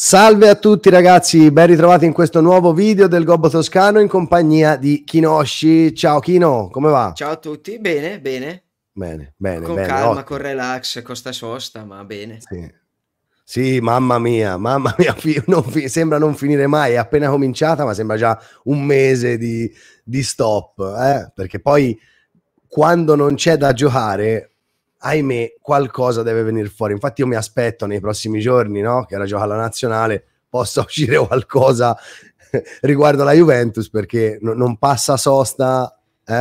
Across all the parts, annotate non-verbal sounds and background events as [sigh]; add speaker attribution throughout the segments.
Speaker 1: Salve a tutti ragazzi, ben ritrovati in questo nuovo video del Gobbo Toscano in compagnia di Kinoshi. Ciao Kino, come va?
Speaker 2: Ciao a tutti, bene, bene.
Speaker 1: Bene, bene. Con bene, calma, ottimo.
Speaker 2: con relax, costa sosta, ma bene. Sì.
Speaker 1: sì mamma mia, mamma mia, [laughs] non fi- sembra non finire mai, è appena cominciata, ma sembra già un mese di, di stop, eh? perché poi quando non c'è da giocare ahimè, qualcosa deve venire fuori. Infatti, io mi aspetto nei prossimi giorni, no? Che la gioca alla nazionale, possa [laughs] uscire qualcosa [laughs] riguardo la Juventus, perché no, non passa sosta. Eh?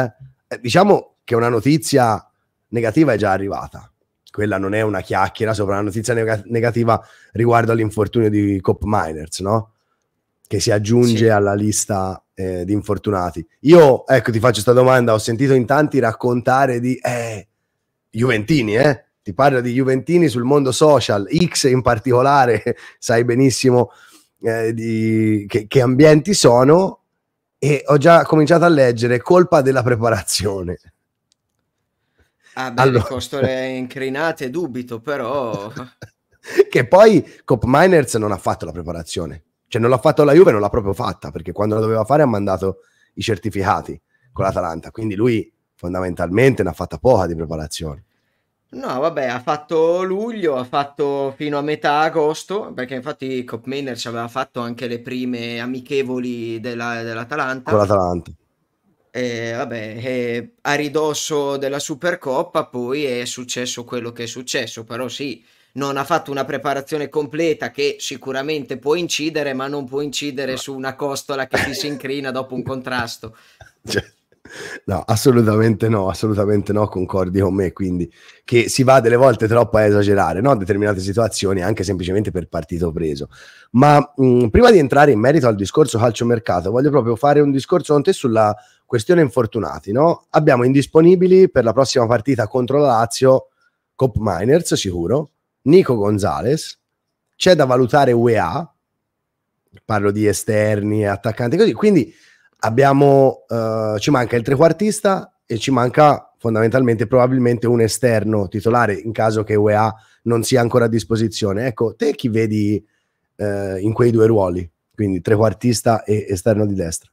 Speaker 1: eh? Diciamo che una notizia negativa è già arrivata. Quella non è una chiacchiera sopra la notizia neg- negativa riguardo all'infortunio di Cop Miners, no? Che si aggiunge sì. alla lista eh, di infortunati. Io, ecco, ti faccio questa domanda. Ho sentito in tanti raccontare di eh, Juventini, eh? Ti parlo di Juventini sul mondo social, X in particolare, [laughs] sai benissimo eh, di, che, che ambienti sono e ho già cominciato a leggere colpa della preparazione.
Speaker 2: Ah, beh, allora... costole [laughs] incrinate, dubito, però. [laughs]
Speaker 1: che poi Cop Miners non ha fatto la preparazione. Cioè, non l'ha fatto la Juve, non l'ha proprio fatta, perché quando la doveva fare ha mandato i certificati con l'Atalanta. Quindi lui fondamentalmente ne ha fatta poca di preparazione.
Speaker 2: No, vabbè, ha fatto luglio, ha fatto fino a metà agosto, perché infatti Copmainer ci aveva fatto anche le prime amichevoli della, dell'Atalanta.
Speaker 1: Con l'Atalanta.
Speaker 2: E, vabbè, e a ridosso della Supercoppa poi è successo quello che è successo, però sì, non ha fatto una preparazione completa che sicuramente può incidere, ma non può incidere su una costola che ti si incrina dopo un contrasto. [laughs]
Speaker 1: Certo. No, assolutamente no, assolutamente no, concordi con me, quindi che si va delle volte troppo a esagerare, no? Determinate situazioni, anche semplicemente per partito preso. Ma mh, mm, prima di entrare in merito al discorso calcio-mercato, voglio proprio fare un discorso con te sulla questione infortunati, no? Abbiamo indisponibili per la prossima partita contro la Lazio Cop Miners, sicuro, Nico Gonzalez, c'è da valutare UEA, parlo di esterni, attaccanti, così, quindi abbiamo, eh, ci manca il trequartista e ci manca fondamentalmente probabilmente un esterno titolare in caso che UEA non sia ancora a disposizione. Ecco, te chi vedi eh, in quei due ruoli? Quindi trequartista e esterno di destra.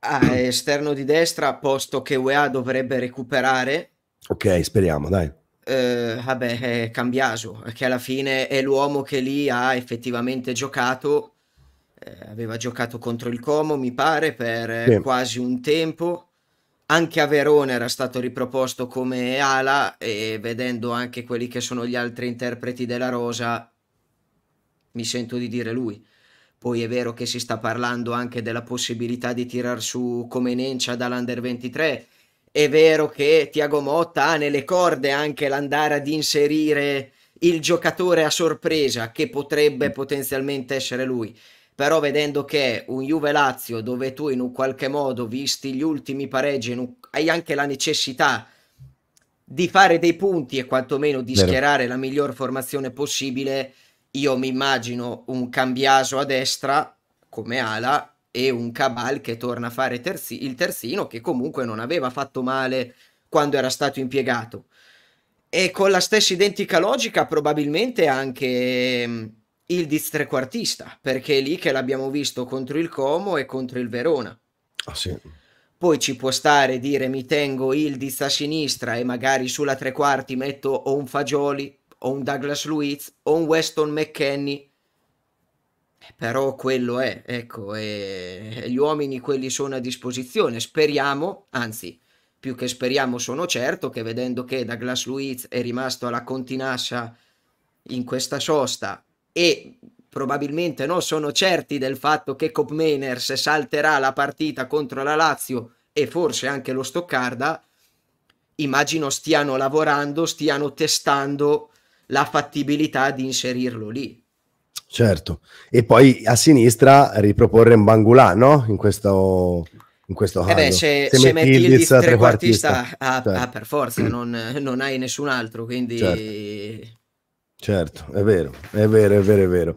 Speaker 2: Ah, esterno di destra, posto che UEA dovrebbe recuperare.
Speaker 1: Ok, speriamo, dai.
Speaker 2: Eh, vabbè, è Cambiaso, che alla fine è l'uomo che lì ha effettivamente giocato eh, aveva giocato contro il Como, mi pare, per eh, sì. quasi un tempo. Anche a Verona era stato riproposto come ala e vedendo anche quelli che sono gli altri interpreti della rosa, mi sento di dire lui. Poi è vero che si sta parlando anche della possibilità di tirar su come Nencia dall'Under 23. È vero che Tiago Motta ha nelle corde anche l'andare ad inserire il giocatore a sorpresa che potrebbe potenzialmente essere lui però vedendo che un Juve-Lazio dove tu in un qualche modo, visti gli ultimi pareggi, un... hai anche la necessità di fare dei punti e quantomeno di Vero. schierare la miglior formazione possibile, io mi immagino un cambiaso a destra come ala e un Cabal che torna a fare terzi... il terzino che comunque non aveva fatto male quando era stato impiegato. E con la stessa identica logica probabilmente anche il distrequartista, perché è lì che l'abbiamo visto contro il Como e contro il Verona. Ah, sì. Poi ci può stare dire mi tengo Ildiz a sinistra e magari sulla tre quarti metto o un Fagioli o un Douglas Luiz o un Weston McKenny. Però quello è, ecco, e gli uomini quelli sono a disposizione. Speriamo, anzi, più che speriamo sono certo che vedendo che Douglas Luiz è rimasto alla continassa in questa sosta e probabilmente non sono certi del fatto che Copmeners salterà la partita contro la Lazio e forse anche lo Stoccarda, immagino stiano lavorando, stiano testando la fattibilità di inserirlo lì.
Speaker 1: Certo, e poi a sinistra riproporre Mbangula, no? In questo... In questo eh beh, se, se, se metti il trequartista, trequartista.
Speaker 2: Ah, ah certo. ah, per forza, non, non, hai nessun altro, quindi... Certo
Speaker 1: Certo, è vero, è vero, è vero, è vero.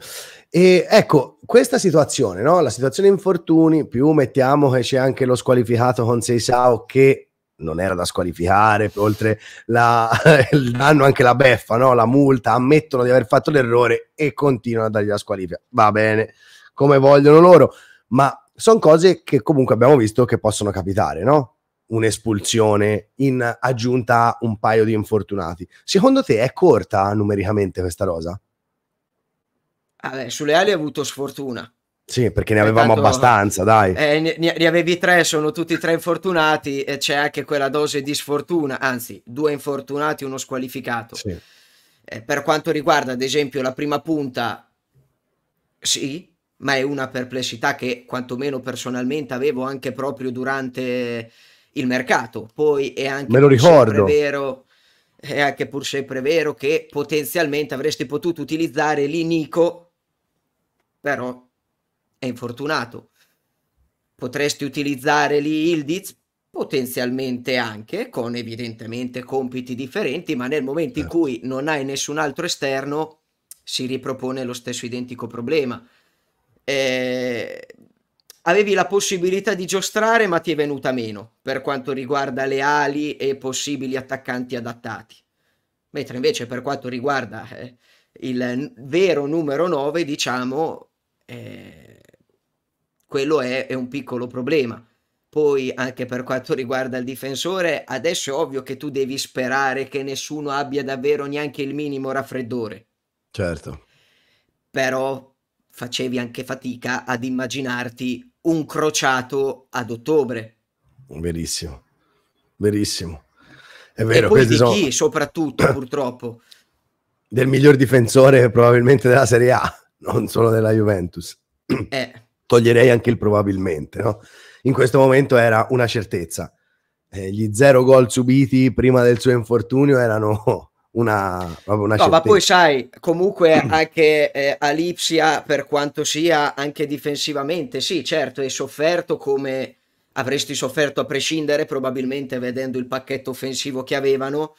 Speaker 1: E ecco, questa situazione, no? la situazione infortuni, più mettiamo che c'è anche lo squalificato con Seisao che non era da squalificare, oltre la, [laughs] il danno anche la beffa, no? la multa, ammettono di aver fatto l'errore e continuano a dargli la squalifica. Va bene, come vogliono loro, ma sono cose che comunque abbiamo visto che possono capitare, no? un'espulsione in aggiunta a un paio di infortunati. Secondo te è corta numericamente questa rosa?
Speaker 2: Vabbè, sulle ali ha avuto sfortuna.
Speaker 1: Sì, perché ne avevamo tanto, abbastanza, dai.
Speaker 2: Eh, ne, ne, avevi tre, sono tutti e tre infortunati e c'è anche quella dose di sfortuna, anzi, due infortunati, uno squalificato. Sì. Eh, per quanto riguarda, ad esempio, la prima punta, sì, ma è una perplessità che quantomeno personalmente avevo anche proprio durante il mercato. Poi è anche Me lo ricordo. vero è anche pur sempre vero che potenzialmente avresti potuto utilizzare l'Inico, però è infortunato. Potresti utilizzare l'Ildiz potenzialmente anche con evidentemente compiti differenti, ma nel momento in certo. cui non hai nessun altro esterno si ripropone lo stesso identico problema. Eh, avevi la possibilità di giostrare, ma ti è venuta meno per quanto riguarda le ali e possibili attaccanti adattati. Mentre invece per quanto riguarda eh, il vero numero 9, diciamo, eh, quello è, è un piccolo problema. Poi anche per quanto riguarda il difensore, adesso è ovvio che tu devi sperare che nessuno abbia davvero neanche il minimo raffreddore. Certo. Però facevi anche fatica ad immaginarti un crociato ad ottobre.
Speaker 1: Verissimo, verissimo. È vero, e poi di sono... chi
Speaker 2: soprattutto [clears throat] purtroppo?
Speaker 1: Del miglior difensore probabilmente della Serie A, non solo della Juventus. Eh. [clears throat] Toglierei anche il probabilmente, no? In questo momento era una certezza. Eh, gli zero gol subiti prima del suo infortunio erano una, una no, ma poi
Speaker 2: sai, comunque anche eh, Alipsia, per quanto sia anche difensivamente, sì, certo, è sofferto come avresti sofferto a prescindere, probabilmente vedendo il pacchetto offensivo che avevano,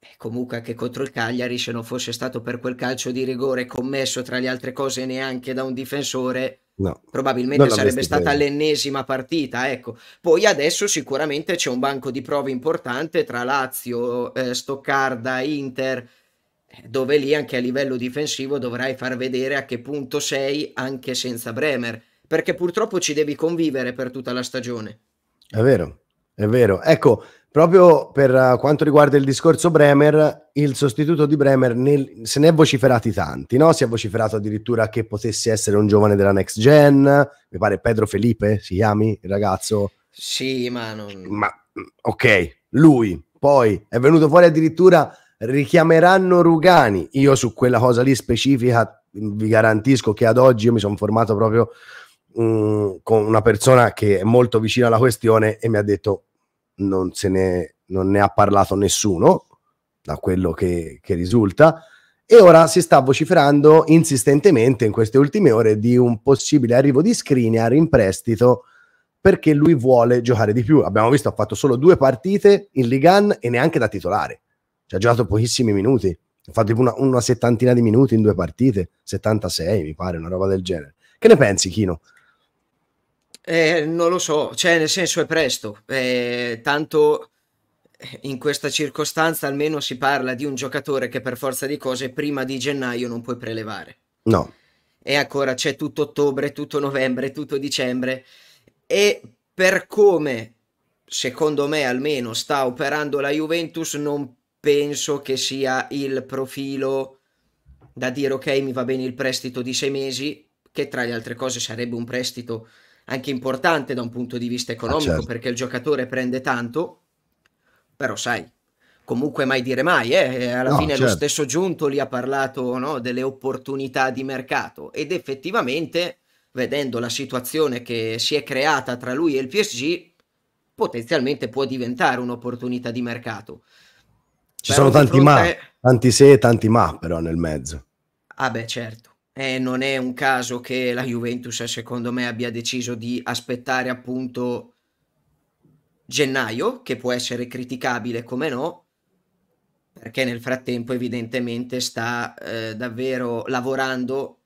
Speaker 2: eh, comunque anche contro il Cagliari, se non fosse stato per quel calcio di rigore commesso tra le altre cose neanche da un difensore, no, probabilmente sarebbe stata bene. l'ennesima partita. Ecco. Poi adesso sicuramente c'è un banco di prove importante tra Lazio, eh, Stoccarda, Inter, eh, dove lì anche a livello difensivo dovrai far vedere a che punto sei anche senza Bremer, perché purtroppo ci devi convivere per tutta la stagione.
Speaker 1: È vero, è vero. Ecco, proprio per eh, quanto riguarda il discorso Bremer, il sostituto di Bremer nel, se ne è vociferati tanti, no? Si è vociferato addirittura che potesse essere un giovane della next gen, mi pare Pedro Felipe si chiami il ragazzo.
Speaker 2: Sì, ma non...
Speaker 1: Ma, ok, lui. Poi è venuto fuori addirittura richiameranno Rugani. Io su quella cosa lì specifica vi garantisco che ad oggi io mi sono formato proprio mm, con una persona che è molto vicina alla questione e mi ha detto non, se ne, non ne ha parlato nessuno, da quello che, che risulta, e ora si sta vociferando insistentemente in queste ultime ore di un possibile arrivo di Skriniar in prestito perché lui vuole giocare di più. Abbiamo visto, ha fatto solo due partite in Ligan e neanche da titolare. Cioè ha giocato pochissimi minuti, ha fatto una, una settantina di minuti in due partite, 76 mi pare, una roba del genere. Che ne pensi, Chino?
Speaker 2: Eh, non lo so, cioè nel senso è presto, eh, tanto eh, in questa circostanza almeno si parla di un giocatore che per forza di cose prima di gennaio non puoi prelevare. No. E ancora c'è tutto ottobre, tutto novembre, tutto dicembre e per come, secondo me almeno, sta operando la Juventus non penso che sia il profilo da dire ok mi va bene il prestito di sei mesi, che tra le altre cose sarebbe un prestito anche importante da un punto di vista ah, economico ah, certo. perché il giocatore prende tanto, però sai, comunque mai dire mai, eh? alla no, fine certo. lo stesso Giunto Giuntoli ha parlato no, delle opportunità di mercato ed effettivamente vedendo la situazione che si è creata tra lui e il PSG potenzialmente può diventare un'opportunità di mercato. Ci però sono tanti fronte... ma,
Speaker 1: tanti se e tanti ma però nel mezzo.
Speaker 2: Ah beh certo eh, non è un caso che la Juventus, secondo me, abbia deciso di aspettare appunto gennaio, che può essere criticabile come no, perché nel frattempo evidentemente sta eh, davvero lavorando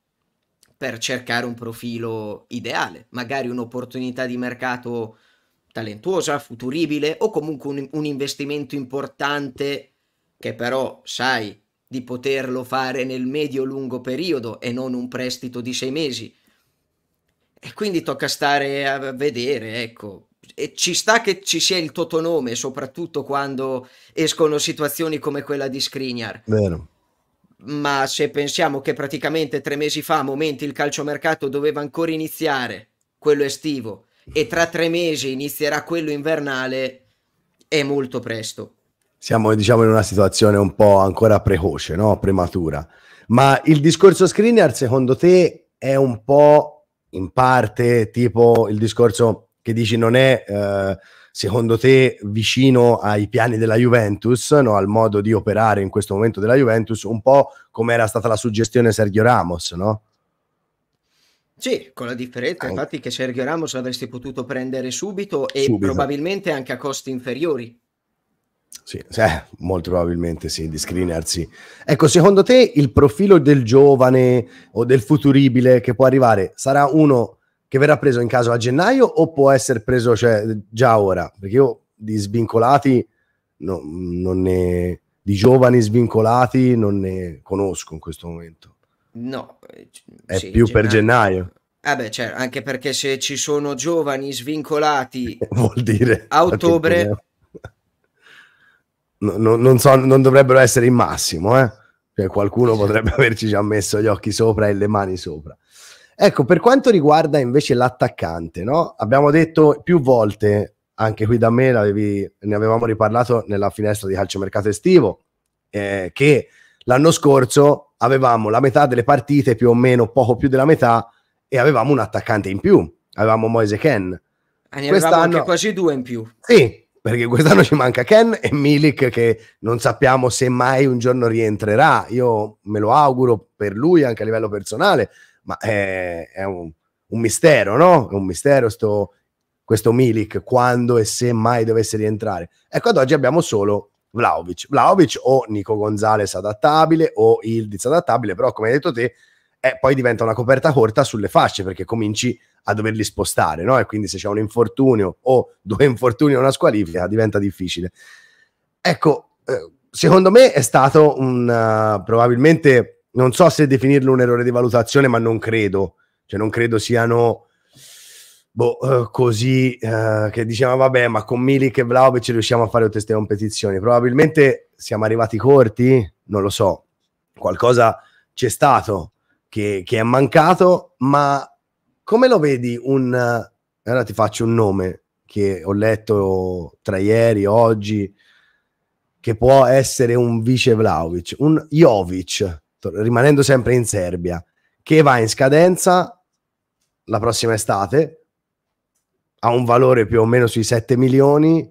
Speaker 2: per cercare un profilo ideale, magari un'opportunità di mercato talentuosa, futuribile o comunque un, un investimento importante che però, sai, di poterlo fare nel medio-lungo periodo e non un prestito di sei mesi. E quindi tocca stare a vedere, ecco. E ci sta che ci sia il totonome, soprattutto quando escono situazioni come quella di Skriniar. Vero. Ma se pensiamo che praticamente tre mesi fa, a momenti, il calciomercato doveva ancora iniziare, quello estivo, e tra tre mesi inizierà quello invernale, è molto presto
Speaker 1: siamo diciamo in una situazione un po' ancora precoce, no? prematura. Ma il discorso screener secondo te è un po' in parte tipo il discorso che dici non è eh, secondo te vicino ai piani della Juventus, no? al modo di operare in questo momento della Juventus, un po' come era stata la suggestione Sergio Ramos, no?
Speaker 2: Sì, con la differenza infatti che Sergio Ramos avresti potuto prendere subito e subito. probabilmente anche a costi inferiori
Speaker 1: sì, eh, molto probabilmente sì, discriminarsi. Ecco, secondo te il profilo del giovane o del futuribile che può arrivare sarà uno che verrà preso in caso a gennaio o può essere preso cioè, già ora? Perché io di svincolati, no, non ne, di giovani svincolati non ne conosco in questo momento.
Speaker 2: No, è sì, più cioè, per gennaio. Eh beh, certo, anche perché se ci sono giovani svincolati [laughs]
Speaker 1: a ottobre no, non, so, non, dovrebbero essere in massimo, eh? cioè, qualcuno potrebbe [laughs] averci già messo gli occhi sopra e le mani sopra. Ecco, per quanto riguarda invece l'attaccante, no? abbiamo detto più volte, anche qui da me ne avevamo riparlato nella finestra di calciomercato estivo, eh, che l'anno scorso avevamo la metà delle partite, più o meno poco più della metà, e avevamo un attaccante in più, avevamo Moise Ken. E
Speaker 2: ah, ne avevamo anche quasi due in più. Sì, perché quest'anno ci
Speaker 1: manca Ken e Milik che non sappiamo se mai un giorno rientrerà. Io me lo auguro per lui anche a livello personale, ma è, è un, un, mistero, no? È un mistero sto, questo Milik quando e se mai dovesse rientrare. Ecco, ad oggi abbiamo solo Vlaovic. Vlaovic o Nico Gonzalez adattabile o Ildiz adattabile, però come hai detto te, eh, poi diventa una coperta corta sulle fasce perché cominci a doverli spostare, no? E quindi se c'è un infortunio o due [laughs] infortuni o una squalifica diventa difficile. Ecco, eh, secondo me è stato un uh, probabilmente non so se definirlo un errore di valutazione, ma non credo, cioè non credo siano boh, eh, così uh, che diciamo vabbè, ma con Milik e Vlaovic riusciamo a fare tutte queste competizioni. Probabilmente siamo arrivati corti, non lo so. Qualcosa c'è stato che, che è mancato, ma come lo vedi un... Allora ti faccio un nome che ho letto tra ieri e oggi, che può essere un vice Vlaovic, un Jovic, rimanendo sempre in Serbia, che va in scadenza la prossima estate, ha un valore più o meno sui 7 milioni,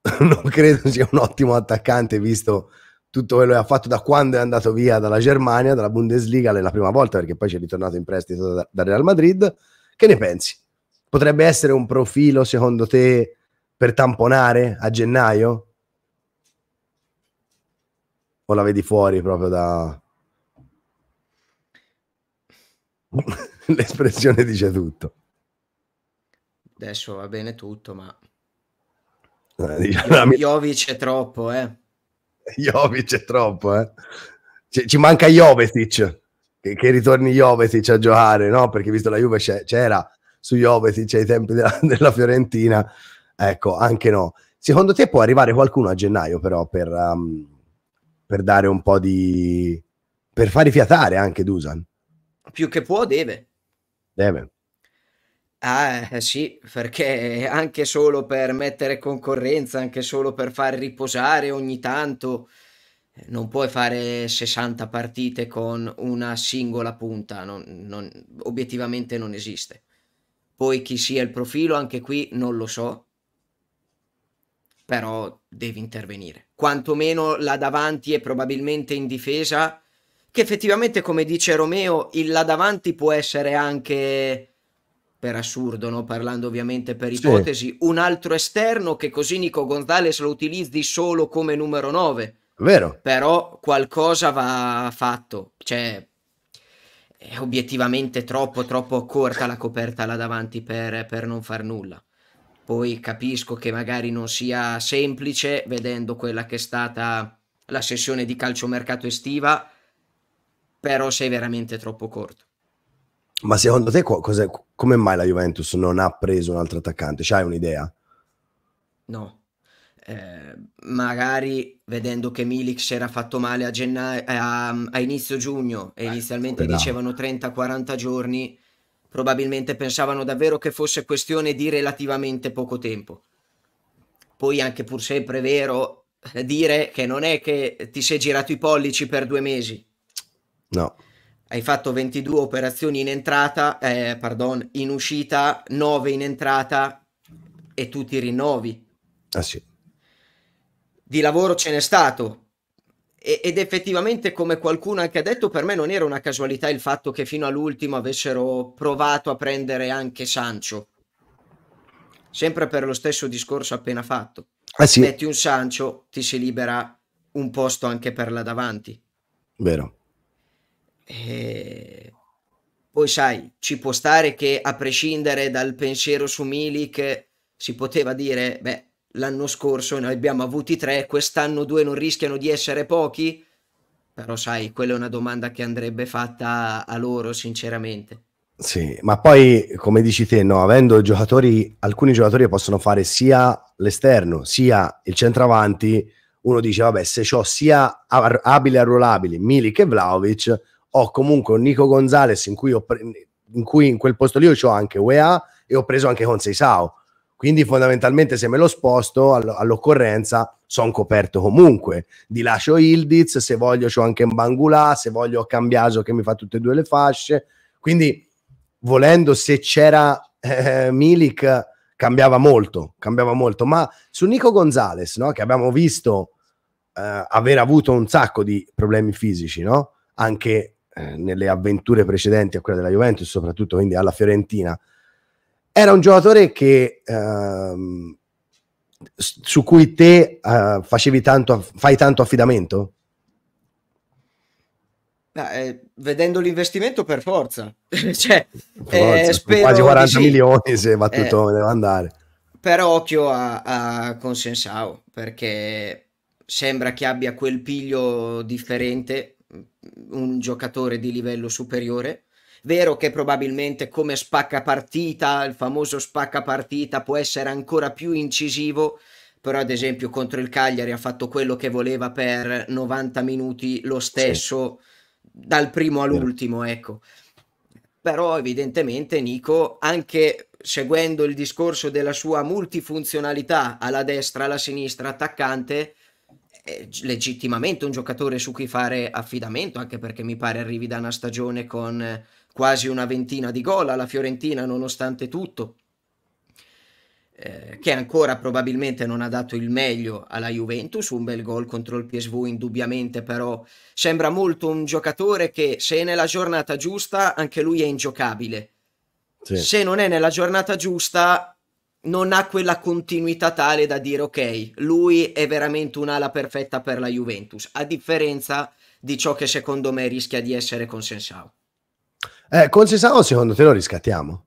Speaker 1: [laughs] non credo sia un ottimo attaccante visto tutto quello che ha fatto da quando è andato via dalla Germania, dalla Bundesliga, la prima volta, perché poi è ritornato in prestito dal da Real Madrid. Che ne pensi? Potrebbe essere un profilo, secondo te, per tamponare a gennaio? O la vedi fuori proprio da... [laughs] L'espressione dice tutto.
Speaker 2: Adesso va bene tutto, ma...
Speaker 1: Eh, diciamo
Speaker 2: Jovic è troppo, eh. [laughs] Jovic è troppo,
Speaker 1: eh. C- ci manca Jovetic, che, che ritorni Jovetic a giocare, no? Perché visto la Juve c'era su Jovetic ai tempi della, [laughs] della Fiorentina, ecco, anche no. Secondo te può arrivare qualcuno a gennaio però per, um, per dare un po' di... per far rifiatare anche Dusan?
Speaker 2: Più che può, deve. Deve. Ah, eh, sì, perché anche solo per mettere concorrenza, anche solo per far riposare ogni tanto, eh, non puoi fare 60 partite con una singola punta, non- non- obiettivamente non esiste. Poi chi sia il profilo, anche qui non lo so, però devi intervenire. Quantomeno là davanti e probabilmente in difesa, che effettivamente, come dice Romeo, il là davanti può essere anche per assurdo, no? parlando ovviamente per ipotesi, sì. un altro esterno che così Nico Gonzalez lo utilizzi solo come numero 9. Vero. Però qualcosa va fatto, cioè è obiettivamente troppo, troppo corta la coperta là davanti per, per non far nulla. Poi capisco che magari non sia semplice vedendo quella che è stata la sessione di calciomercato estiva, però sei veramente troppo corto.
Speaker 1: Ma secondo te co- cos'è, come mai la Juventus non ha preso un altro attaccante? C'hai cioè, un'idea?
Speaker 2: No. Eh, magari vedendo che Milik si era fatto male a, gennaio, eh, a, a, inizio giugno e eh, inizialmente dicevano 30-40 giorni, probabilmente pensavano davvero che fosse questione di relativamente poco tempo. Poi anche pur sempre vero eh, dire che non è che ti sei girato i pollici per due mesi. No hai fatto 22 operazioni in entrata, eh, pardon, in uscita, 9 in entrata e tu ti rinnovi. Ah sì. Di lavoro ce n'è stato. E- ed effettivamente, come qualcuno anche ha detto, per me non era una casualità il fatto che fino all'ultimo avessero provato a prendere anche Sancho. Sempre per lo stesso discorso appena fatto. Ah, sì. Metti un Sancio, ti si libera un posto anche per là davanti. Vero. Eh, poi sai, ci può stare che a prescindere dal pensiero su Milik si poteva dire, beh, l'anno scorso ne abbiamo avuti tre, quest'anno due non rischiano di essere pochi? Però sai, quella è una domanda che andrebbe fatta a loro, sinceramente.
Speaker 1: Sì, ma poi come dici te, no, avendo giocatori, alcuni giocatori possono fare sia l'esterno sia il centravanti, uno dice vabbè se ho sia abile e arruolabili Milik e Vlaovic, ho comunque un Nico Gonzalez in cui, pre- in, cui in, quel posto lì ho anche UEA e ho preso anche Consei Sao. Quindi fondamentalmente se me lo sposto all- all'occorrenza sono coperto comunque. Di lascio Ildiz, se voglio ho anche Mbangula, se voglio ho Cambiaso che mi fa tutte e due le fasce. Quindi volendo se c'era eh, Milik cambiava molto, cambiava molto. Ma su Nico Gonzalez, no? che abbiamo visto eh, aver avuto un sacco di problemi fisici, no? anche eh, nelle avventure precedenti a quella della Juventus, soprattutto quindi alla Fiorentina, era un giocatore che, ehm, su cui te eh, facevi tanto, fai tanto affidamento?
Speaker 2: Eh, vedendo l'investimento per forza, [laughs] cioè, per forza. Eh, quasi 40 sì. milioni se va eh, tutto
Speaker 1: deve andare.
Speaker 2: Però occhio a, a Consensao perché sembra che abbia quel piglio differente un giocatore di livello superiore. Vero che probabilmente come spacca partita, il famoso spacca partita può essere ancora più incisivo, però ad esempio contro il Cagliari ha fatto quello che voleva per 90 minuti lo stesso sì. dal primo all'ultimo, ecco. Però evidentemente Nico, anche seguendo il discorso della sua multifunzionalità alla destra, alla sinistra, attaccante, legittimamente un giocatore su cui fare affidamento, anche perché mi pare arrivi da una stagione con eh, quasi una ventina di gol alla Fiorentina, nonostante tutto, eh, che ancora probabilmente non ha dato il meglio alla Juventus, un bel gol contro il PSV indubbiamente, però sembra molto un giocatore che se è nella giornata giusta anche lui è ingiocabile. Sì. Se non è nella giornata giusta non ha quella continuità tale da dire ok, lui è veramente un'ala perfetta per la Juventus, a differenza di ciò che secondo me rischia di essere con Sensao.
Speaker 1: Eh, con Sensao secondo te lo riscattiamo?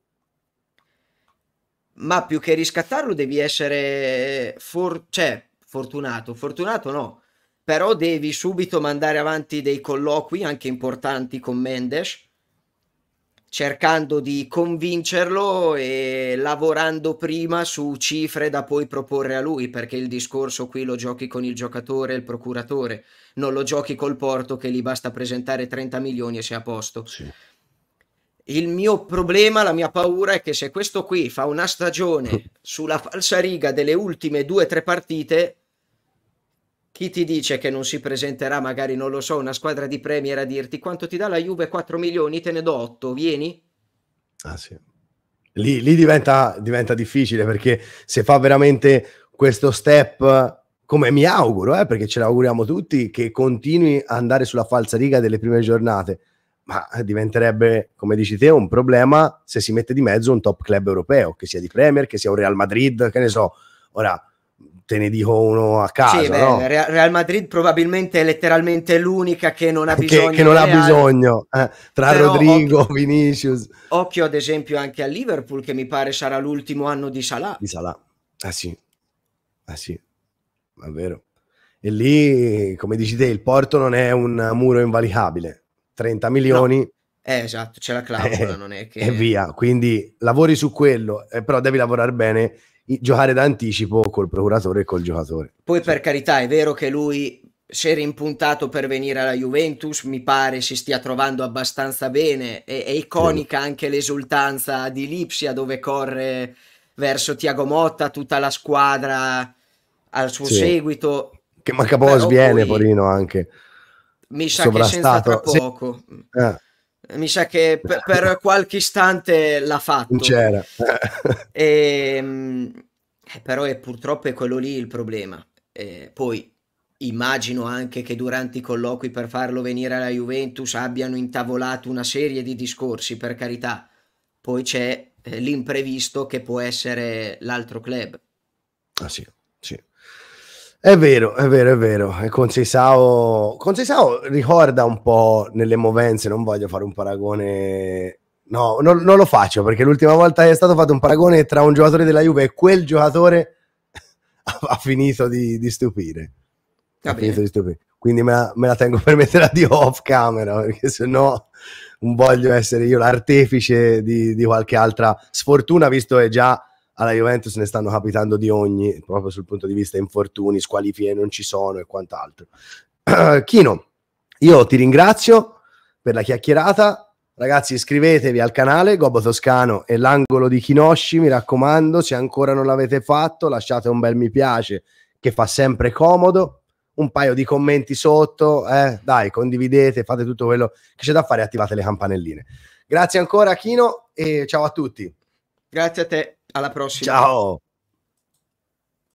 Speaker 2: Ma più che riscattarlo devi essere for- cioè, fortunato, fortunato no, però devi subito mandare avanti dei colloqui anche importanti con Mendes cercando di convincerlo e lavorando prima su cifre da poi proporre a lui, perché il discorso qui lo giochi con il giocatore e il procuratore, non lo giochi col Porto che gli basta presentare 30 milioni e sei a posto. Sì. Il mio problema, la mia paura è che se questo qui fa una stagione [laughs] sulla falsa riga delle ultime due o tre partite, chi ti dice che non si presenterà, magari non lo so, una squadra di Premier a dirti quanto ti dà la Juve 4 milioni, te ne do 8, vieni? Ah
Speaker 1: sì. Lì, lì diventa, diventa difficile perché se fa veramente questo step come mi auguro, eh, perché ce l'auguriamo tutti, che continui a andare sulla falsa riga delle prime giornate. Ma diventerebbe, come dici te, un problema se si mette di mezzo un top club europeo, che sia di Premier, che sia un Real Madrid, che ne so. Ora, te ne dico uno a caso. Sì, beh, no?
Speaker 2: Real Madrid probabilmente è letteralmente l'unica che non ha bisogno. Che, che non ha bisogno,
Speaker 1: eh, tra Però Rodrigo, occhio,
Speaker 2: Vinicius. Occhio ad esempio anche a Liverpool che mi pare sarà l'ultimo anno di Salah.
Speaker 1: Di Salah, ah sì, ah sì, davvero. E lì, come dici te, il Porto non è un muro invalicabile. 30 milioni... No.
Speaker 2: Eh, esatto, c'è la clausola, eh, [laughs] non è che... E
Speaker 1: via, quindi lavori su quello, eh, però devi lavorare bene giocare da anticipo col procuratore e col giocatore.
Speaker 2: Poi per carità è vero che lui si era impuntato per venire alla Juventus, mi pare si stia trovando abbastanza bene, è, è iconica sì. anche l'esultanza di Lipsia dove corre verso Tiago Motta, tutta la squadra al suo sì. seguito.
Speaker 1: Che manca poco sviene, poi, Porino anche.
Speaker 2: Mi sa che senza tra poco. Se... Eh mi sa che per, per qualche istante l'ha fatto. Non c'era. [laughs] e, ehm, eh, però è, purtroppo è quello lì il problema. E eh, poi immagino anche che durante i colloqui per farlo venire alla Juventus abbiano intavolato una serie di discorsi, per carità. Poi c'è eh, l'imprevisto che può essere l'altro club.
Speaker 1: Ah sì, sì. È vero, è vero, è vero. E con Seisao, con Seisao ricorda un po' nelle movenze, non voglio fare un paragone. No, non, non, lo faccio perché l'ultima volta è stato fatto un paragone tra un giocatore della Juve e quel giocatore [laughs] ha, finito di, di stupire. Ha ah, finito di stupire. Quindi me la, me la tengo [laughs] per metterla di off camera perché sennò non voglio essere io l'artefice di, di qualche altra sfortuna visto che già alla Juventus ne stanno capitando di ogni, proprio sul punto di vista infortuni, squalifiche non ci sono e quant'altro. [clears throat] Chino, io ti ringrazio per la chiacchierata. Ragazzi, iscrivetevi al canale Gobo Toscano e l'angolo di Kinoshi, mi raccomando, se ancora non l'avete fatto, lasciate un bel mi piace che fa sempre comodo, un paio di commenti sotto, eh? dai, condividete, fate tutto quello che c'è da fare, e attivate le campanelline. Grazie ancora Chino e ciao a tutti.
Speaker 2: Grazie a te, alla prossima. Ciao.